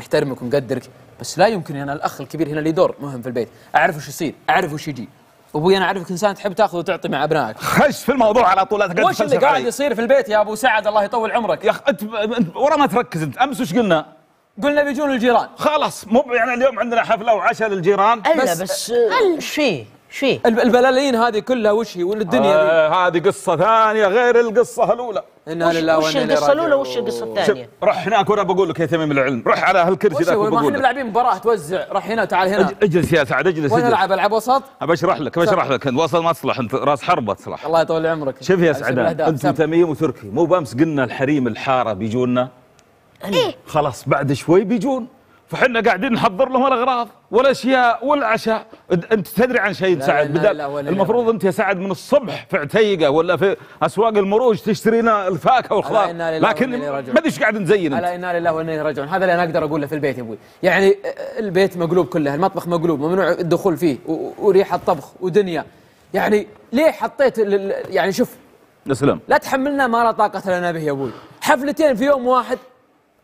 نحترمك ونقدرك بس لا يمكن انا الاخ الكبير هنا لي دور مهم في البيت اعرف وش يصير اعرف وش يجي ابوي انا اعرفك انسان تحب تاخذ وتعطي مع ابنائك خش في الموضوع على طول لا وش اللي قاعد يصير في البيت يا ابو سعد الله يطول عمرك يا اخ انت ورا ما تركز انت امس وش قلنا؟ قلنا بيجون الجيران خلاص مو يعني اليوم عندنا حفله وعشاء للجيران بس, بس, بس شيء شو البلالين هذه كلها وش هي والدنيا آه هذه قصه ثانيه غير القصه الاولى انها لله وش القصه الاولى وش القصه الثانيه روح هناك وانا بقول لك يا تميم العلم روح على هالكرسي ذاك بقول لك احنا لاعبين مباراه توزع روح هنا وتعال هنا اجلس يا سعد اجلس وين العب العب وسط اشرح لك اشرح لك انت وسط ما تصلح انت راس حربه تصلح الله يطول عمرك شوف يا سعد انت تميم وتركي مو بامس قلنا الحريم الحاره بيجونا ايه خلاص بعد شوي بيجون فحنا قاعدين نحضر لهم الاغراض والاشياء والعشاء انت تدري عن شيء سعد لا لا المفروض انت يا سعد من الصبح في عتيقه ولا في اسواق المروج تشتري لنا الفاكهه والخضار لكن ما ادري ايش قاعد نزين الا انا لله وانا اليه راجعون هذا اللي انا اقدر اقوله في البيت يا ابوي يعني البيت مقلوب كله المطبخ مقلوب ممنوع الدخول فيه وريحه طبخ ودنيا يعني ليه حطيت يعني شوف اسلم لا تحملنا ما لا طاقه لنا به يا ابوي حفلتين في يوم واحد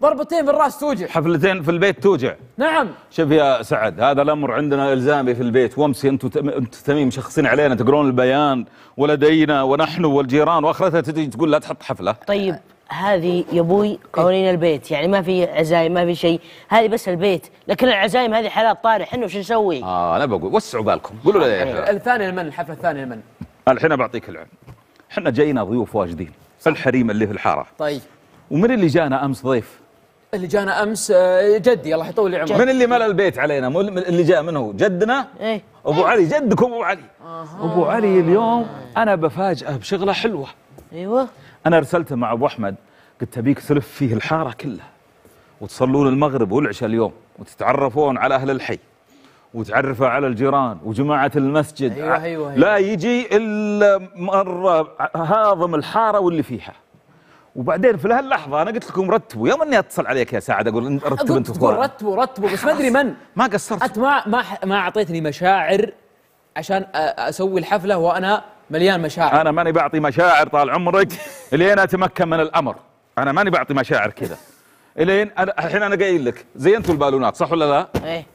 ضربتين بالراس توجع حفلتين في البيت توجع نعم شوف يا سعد هذا الامر عندنا الزامي في البيت وامسي انتم انتم تميم مشخصين علينا تقرون البيان ولدينا ونحن والجيران واخرتها تجي تقول لا تحط حفله طيب هذه يا ابوي قوانين البيت يعني ما في عزايم ما في شيء هذه بس البيت لكن العزايم هذه حالات طارئه احنا وش نسوي؟ اه انا بقول وسعوا بالكم قولوا لي يا طيب، لمن الحفله الثانيه لمن؟ الحين بعطيك العلم احنا جايين ضيوف واجدين الحريم اللي في الحاره طيب ومن اللي جانا امس ضيف؟ اللي جانا امس آه، جدي الله يطول لي عمره من اللي ملأ البيت علينا اللي جاء منه جدنا ايه ابو إيه. علي جدكم ابو علي آه. ابو علي اليوم انا بفاجئه بشغله حلوه ايوه انا ارسلته مع ابو احمد قلت ابيك تلف فيه الحاره كلها وتصلون المغرب والعشاء اليوم وتتعرفون على اهل الحي وتعرفه على الجيران وجماعة المسجد أيوة أيوة أيوة لا يجي إلا مرة هاضم الحارة واللي فيها وبعدين في هاللحظه انا قلت لكم رتبوا يوم اني اتصل عليك يا سعد اقول رتب انت تقول رتبوا رتبوا بس ما ادري من ما قصرت انت ما ما ما اعطيتني مشاعر عشان اسوي الحفله وانا مليان مشاعر انا ماني بعطي مشاعر طال عمرك الين اتمكن من الامر انا ماني بعطي مشاعر كذا الين الحين انا قايل لك زينتوا البالونات صح ولا لا؟ ايه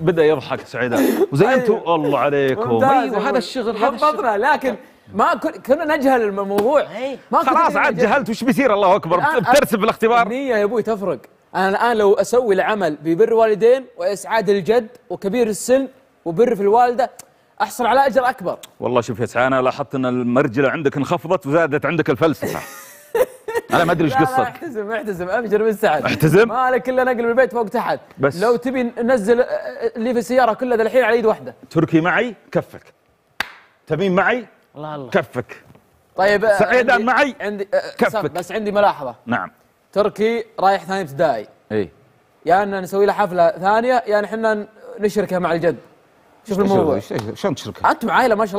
بدا يضحك سعيدان وزينتوا الله عليكم ايوه هذا الشغل هذا الشغل لكن ما كنا نجهل الموضوع إيه. ما خلاص عاد جهلت وش بيصير الله اكبر بترسب الاختبار النيه يا ابوي تفرق انا الان لو اسوي العمل ببر والدين واسعاد الجد وكبير السن وبر في الوالده احصل على اجر اكبر والله شوف يا سعى انا لاحظت ان المرجله عندك انخفضت وزادت عندك الفلسفه انا ما ادري ايش قصتك احتزم احتزم ابشر بالسعد احتزم مالك الا نقل من البيت فوق تحت بس لو تبي ننزل آه، آه، اللي في السياره كله الحين على ايد واحده تركي معي كفك تميم معي الله الله كفك طيب آه، سعيد عندي معي عندي آه، آه، كفك بس عندي ملاحظه نعم تركي رايح ثاني ابتدائي اي يا ان نسوي له حفله ثانيه يا ان احنا نشركها مع الجد شوف الموضوع شلون تشركها؟ انتم عائله ما شاء الله